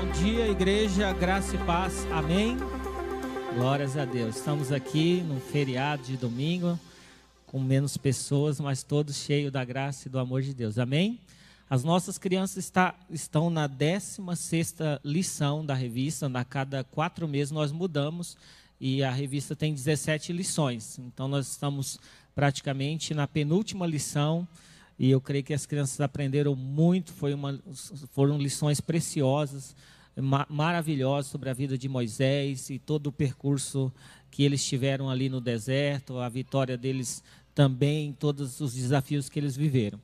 Bom dia, igreja, graça e paz. Amém. Glórias a Deus. Estamos aqui num feriado de domingo, com menos pessoas, mas todos cheios da graça e do amor de Deus. Amém. As nossas crianças está, estão na 16 lição da revista. A cada quatro meses nós mudamos e a revista tem 17 lições. Então nós estamos praticamente na penúltima lição e eu creio que as crianças aprenderam muito, uma, foram lições preciosas, maravilhosas sobre a vida de Moisés e todo o percurso que eles tiveram ali no deserto, a vitória deles também, todos os desafios que eles viveram.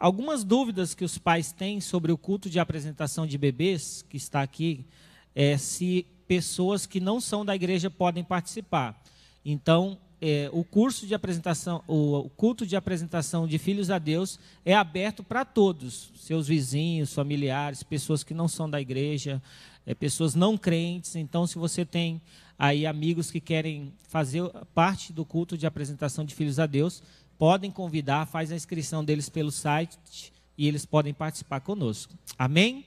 Algumas dúvidas que os pais têm sobre o culto de apresentação de bebês, que está aqui, é se pessoas que não são da igreja podem participar. Então, é, o curso de apresentação, o, culto de apresentação de filhos a Deus é aberto para todos, seus vizinhos, familiares, pessoas que não são da igreja, é, pessoas não crentes. Então, se você tem aí amigos que querem fazer parte do culto de apresentação de filhos a Deus, podem convidar, faz a inscrição deles pelo site e eles podem participar conosco. Amém?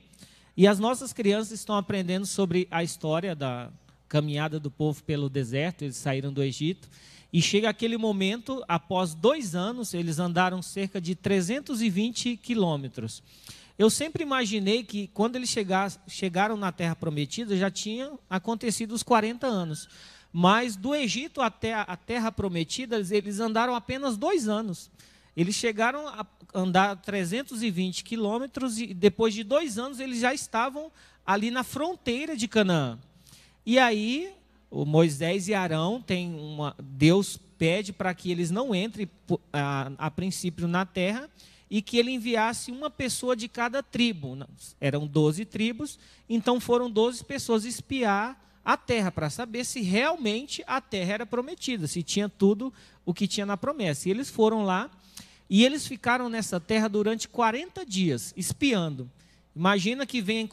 E as nossas crianças estão aprendendo sobre a história da, caminhada do povo pelo deserto, eles saíram do Egito. E chega aquele momento, após dois anos, eles andaram cerca de 320 quilômetros. Eu sempre imaginei que quando eles chegaram na Terra Prometida, já tinham acontecido os 40 anos. Mas do Egito até a Terra Prometida, eles andaram apenas dois anos. Eles chegaram a andar 320 quilômetros e depois de dois anos eles já estavam ali na fronteira de Canaã. E aí, o Moisés e Arão têm uma. Deus pede para que eles não entrem a, a princípio na terra e que ele enviasse uma pessoa de cada tribo. Eram 12 tribos, então foram 12 pessoas espiar a terra para saber se realmente a terra era prometida, se tinha tudo o que tinha na promessa. E eles foram lá e eles ficaram nessa terra durante 40 dias espiando. Imagina que vem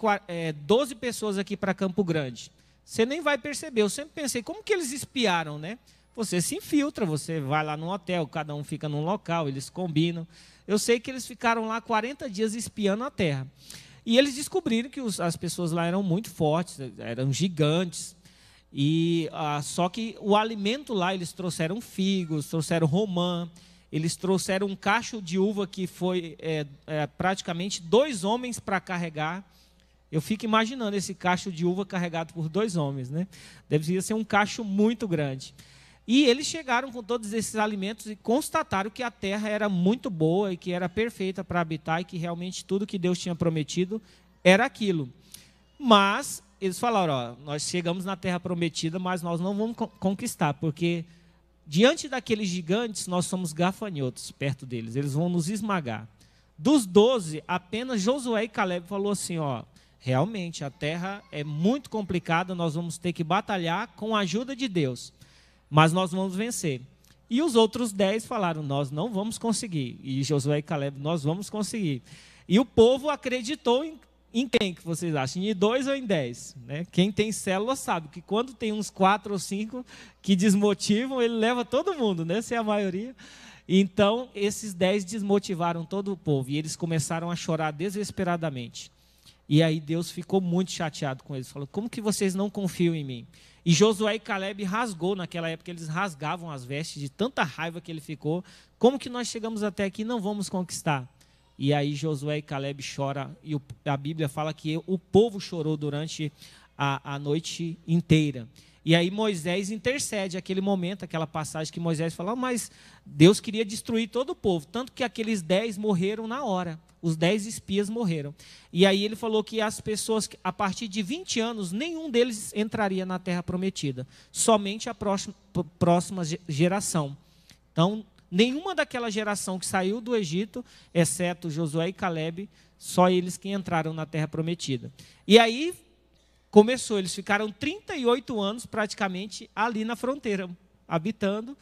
12 eh, pessoas aqui para Campo Grande você nem vai perceber. Eu sempre pensei, como que eles espiaram, né? Você se infiltra, você vai lá num hotel, cada um fica num local, eles combinam. Eu sei que eles ficaram lá 40 dias espiando a terra. E eles descobriram que os, as pessoas lá eram muito fortes, eram gigantes. E ah, só que o alimento lá eles trouxeram figos, trouxeram romã, eles trouxeram um cacho de uva que foi é, é, praticamente dois homens para carregar. Eu fico imaginando esse cacho de uva carregado por dois homens, né? Devia ser um cacho muito grande. E eles chegaram com todos esses alimentos e constataram que a terra era muito boa e que era perfeita para habitar e que realmente tudo que Deus tinha prometido era aquilo. Mas eles falaram: ó, nós chegamos na terra prometida, mas nós não vamos conquistar, porque diante daqueles gigantes nós somos gafanhotos perto deles, eles vão nos esmagar. Dos doze, apenas Josué e Caleb falou assim: ó, realmente a terra é muito complicada, nós vamos ter que batalhar com a ajuda de Deus, mas nós vamos vencer. E os outros dez falaram: Nós não vamos conseguir. E Josué e Caleb, nós vamos conseguir. E o povo acreditou em, em quem que vocês acham? Em dois ou em dez? Né? Quem tem célula sabe que quando tem uns quatro ou cinco que desmotivam, ele leva todo mundo, né? Se é a maioria. Então, esses dez desmotivaram todo o povo e eles começaram a chorar desesperadamente. E aí Deus ficou muito chateado com eles. Falou: Como que vocês não confiam em mim? E Josué e Caleb rasgou naquela época, eles rasgavam as vestes de tanta raiva que ele ficou. Como que nós chegamos até aqui e não vamos conquistar? E aí Josué e Caleb chora e a Bíblia fala que o povo chorou durante a, a noite inteira. E aí Moisés intercede, aquele momento, aquela passagem que Moisés fala, ah, mas Deus queria destruir todo o povo, tanto que aqueles dez morreram na hora, os dez espias morreram. E aí ele falou que as pessoas, a partir de 20 anos, nenhum deles entraria na terra prometida, somente a próxima, próxima geração. Então, nenhuma daquela geração que saiu do Egito, exceto Josué e Caleb, só eles que entraram na terra prometida. E aí começou. Eles ficaram 38 anos praticamente ali na fronteira, habitando.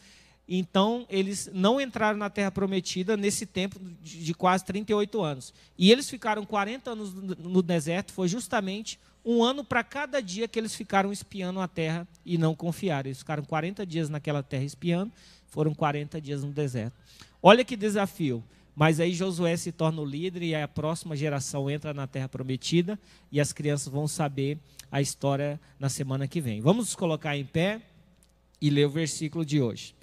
Então, eles não entraram na Terra Prometida nesse tempo de quase 38 anos. E eles ficaram 40 anos no deserto, foi justamente um ano para cada dia que eles ficaram espiando a terra e não confiaram. Eles ficaram 40 dias naquela terra espiando, foram 40 dias no deserto. Olha que desafio. Mas aí Josué se torna o líder e a próxima geração entra na Terra Prometida e as crianças vão saber a história na semana que vem. Vamos nos colocar em pé e ler o versículo de hoje.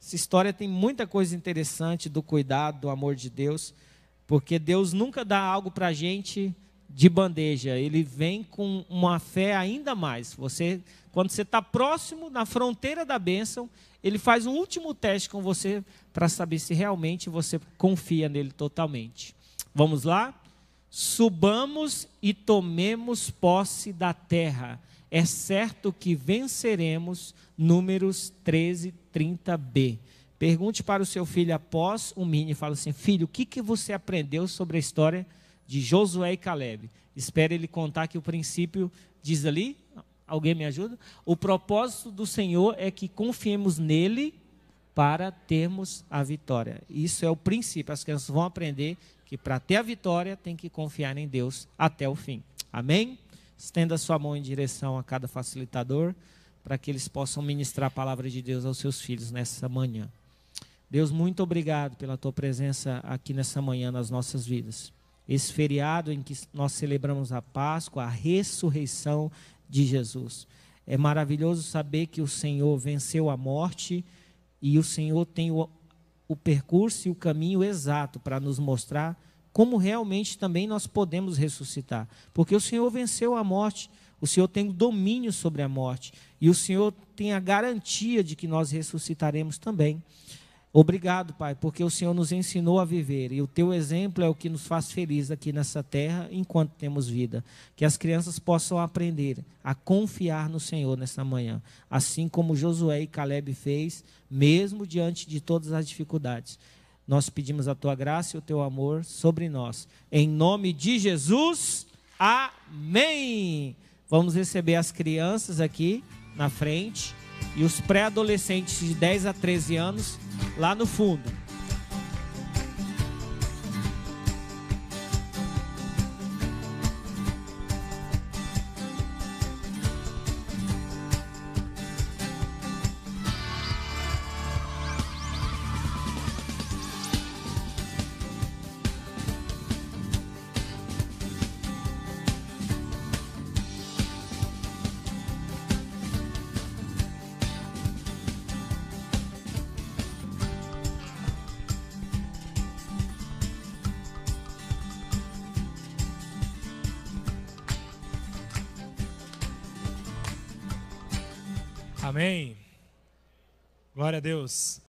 Essa história tem muita coisa interessante do cuidado, do amor de Deus, porque Deus nunca dá algo para a gente de bandeja, ele vem com uma fé ainda mais. Você, quando você está próximo na fronteira da bênção, ele faz um último teste com você para saber se realmente você confia nele totalmente. Vamos lá? Subamos e tomemos posse da terra. É certo que venceremos. Números 13, 30b. Pergunte para o seu filho após o mini, fala assim: filho, o que, que você aprendeu sobre a história? de Josué e Caleb. Espera ele contar que o princípio diz ali, alguém me ajuda? O propósito do Senhor é que confiemos nele para termos a vitória. Isso é o princípio. As crianças vão aprender que para ter a vitória tem que confiar em Deus até o fim. Amém? Estenda sua mão em direção a cada facilitador para que eles possam ministrar a palavra de Deus aos seus filhos nessa manhã. Deus, muito obrigado pela tua presença aqui nessa manhã nas nossas vidas esse feriado em que nós celebramos a Páscoa, a ressurreição de Jesus. É maravilhoso saber que o Senhor venceu a morte e o Senhor tem o, o percurso e o caminho exato para nos mostrar como realmente também nós podemos ressuscitar. Porque o Senhor venceu a morte, o Senhor tem o domínio sobre a morte e o Senhor tem a garantia de que nós ressuscitaremos também. Obrigado, Pai, porque o Senhor nos ensinou a viver e o teu exemplo é o que nos faz felizes aqui nessa terra enquanto temos vida. Que as crianças possam aprender a confiar no Senhor nessa manhã, assim como Josué e Caleb fez, mesmo diante de todas as dificuldades. Nós pedimos a tua graça e o teu amor sobre nós. Em nome de Jesus, amém. Vamos receber as crianças aqui na frente e os pré-adolescentes de 10 a 13 anos lá no fundo. Amém. Glória a Deus.